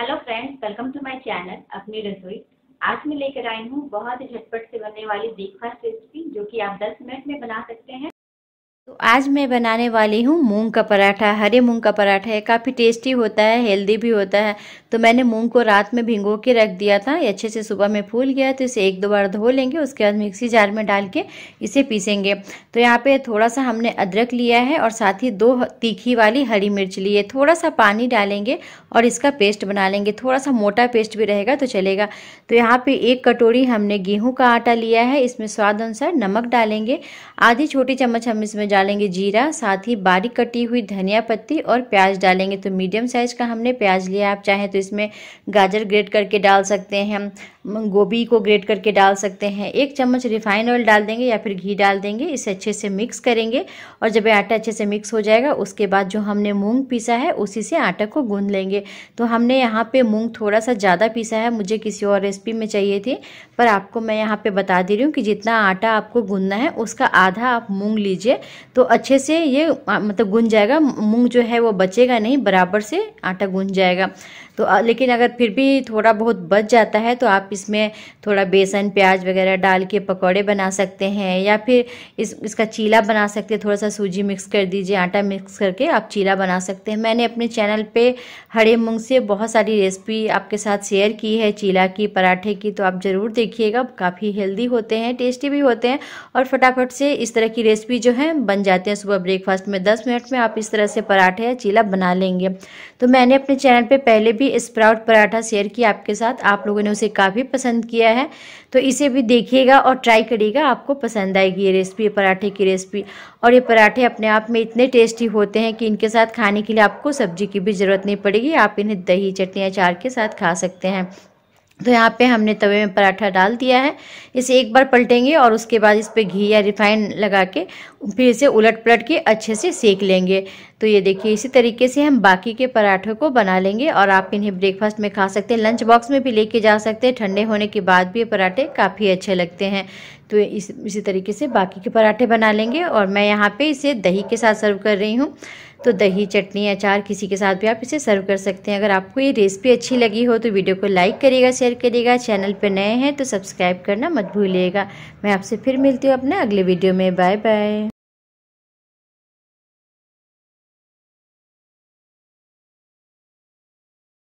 hello friends welcome to my channel अपनी रसोई आज मैं लेकर आई हूँ बहुत ही झटपट से बनने वाली ब्रेकफास्ट रेसिपी जो कि आप 10 मिनट में बना सकते हैं तो आज मैं बनाने वाली हूँ मूंग का पराठा हरे मूंग का पराठा है काफ़ी टेस्टी होता है हेल्दी भी होता है तो मैंने मूंग को रात में भिंगो के रख दिया था ये अच्छे से सुबह में फूल गया तो इसे एक दो बार धो लेंगे उसके बाद मिक्सी जार में डाल के इसे पीसेंगे तो यहाँ पे थोड़ा सा हमने अदरक लिया है और साथ ही दो तीखी वाली हरी मिर्च ली है थोड़ा सा पानी डालेंगे और इसका पेस्ट बना लेंगे थोड़ा सा मोटा पेस्ट भी रहेगा तो चलेगा तो यहाँ पर एक कटोरी हमने गेहूँ का आटा लिया है इसमें स्वाद अनुसार नमक डालेंगे आधी छोटी चम्मच हम इसमें डालेंगे जीरा साथ ही बारीक कटी हुई धनिया पत्ती और प्याज डालेंगे तो मीडियम साइज़ का हमने प्याज लिया आप चाहें तो इसमें गाजर ग्रेट करके डाल सकते हैं गोभी को ग्रेट करके डाल सकते हैं एक चम्मच रिफाइन ऑयल डाल देंगे या फिर घी डाल देंगे इसे अच्छे से मिक्स करेंगे और जब आटा अच्छे से मिक्स हो जाएगा उसके बाद जो हमने मूंग पीसा है उसी से आटा को गूंध लेंगे तो हमने यहाँ पे मूंग थोड़ा सा ज़्यादा पीसा है मुझे किसी और रेसिपी में चाहिए थी पर आपको मैं यहाँ पर बता दे रही हूँ कि जितना आटा आपको गूंदना है उसका आधा आप मूँग लीजिए तो अच्छे से ये मतलब गुन जाएगा मूंग जो है वो बचेगा नहीं बराबर से आटा गुन जाएगा तो लेकिन अगर फिर भी थोड़ा बहुत बच जाता है तो आप इसमें थोड़ा बेसन प्याज वगैरह डाल के पकौड़े बना सकते हैं या फिर इस इसका चीला बना सकते हैं थोड़ा सा सूजी मिक्स कर दीजिए आटा मिक्स करके आप चीला बना सकते हैं मैंने अपने चैनल पे हरे मूंग से बहुत सारी रेसिपी आपके साथ शेयर की है चीला की पराठे की तो आप ज़रूर देखिएगा काफ़ी हेल्दी होते हैं टेस्टी भी होते हैं और फटाफट से इस तरह की रेसिपी जो है बन जाते हैं सुबह ब्रेकफास्ट में दस मिनट में आप इस तरह से पराठे या चीला बना लेंगे तो मैंने अपने चैनल पर पहले भी रेसिपी स्प्राउट पराठा शेयर की आपके साथ आप लोगों ने उसे काफ़ी पसंद किया है तो इसे भी देखिएगा और ट्राई करिएगा आपको पसंद आएगी ये रेसिपी पराठे की रेसिपी और ये पराठे अपने आप में इतने टेस्टी होते हैं कि इनके साथ खाने के लिए आपको सब्जी की भी ज़रूरत नहीं पड़ेगी आप इन्हें दही चटनी अचार के साथ खा सकते हैं तो यहाँ पे हमने तवे में पराठा डाल दिया है इसे एक बार पलटेंगे और उसके बाद इस पर घी या रिफाइन लगा के फिर इसे उलट पलट के अच्छे से सेक लेंगे तो ये देखिए इसी तरीके से हम बाकी के पराठों को बना लेंगे और आप इन्हें ब्रेकफास्ट में खा सकते हैं लंच बॉक्स में भी लेके जा सकते हैं ठंडे होने के बाद भी ये पराठे काफ़ी अच्छे लगते हैं तो इस इसी तरीके से बाकी के पराठे बना लेंगे और मैं यहाँ पे इसे दही के साथ सर्व कर रही हूँ तो दही चटनी अचार किसी के साथ भी आप इसे सर्व कर सकते हैं अगर आपको ये रेसिपी अच्छी लगी हो तो वीडियो को लाइक करिएगा शेयर करिएगा चैनल पर नए हैं तो सब्सक्राइब करना मत भूलिएगा मैं आपसे फिर मिलती हूँ अपने अगले वीडियो में बाय बाय